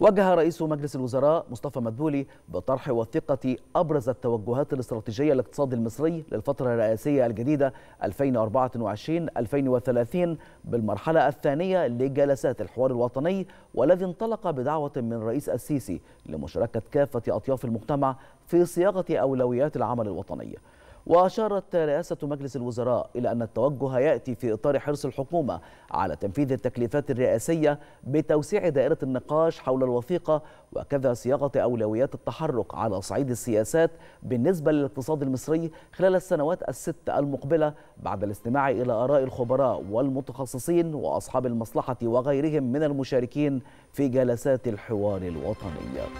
وجه رئيس مجلس الوزراء مصطفى مدبولي بطرح وثيقة أبرز التوجهات الاستراتيجية للاقتصاد المصري للفترة الرئاسية الجديدة 2024-2030 بالمرحلة الثانية لجلسات الحوار الوطني والذي انطلق بدعوة من رئيس السيسي لمشاركة كافة أطياف المجتمع في صياغة أولويات العمل الوطني وأشارت رئاسة مجلس الوزراء إلى أن التوجه يأتي في إطار حرص الحكومة على تنفيذ التكليفات الرئاسية بتوسيع دائرة النقاش حول الوثيقة وكذا صياغة أولويات التحرك على صعيد السياسات بالنسبة للاقتصاد المصري خلال السنوات الست المقبلة بعد الاستماع إلى آراء الخبراء والمتخصصين وأصحاب المصلحة وغيرهم من المشاركين في جلسات الحوار الوطني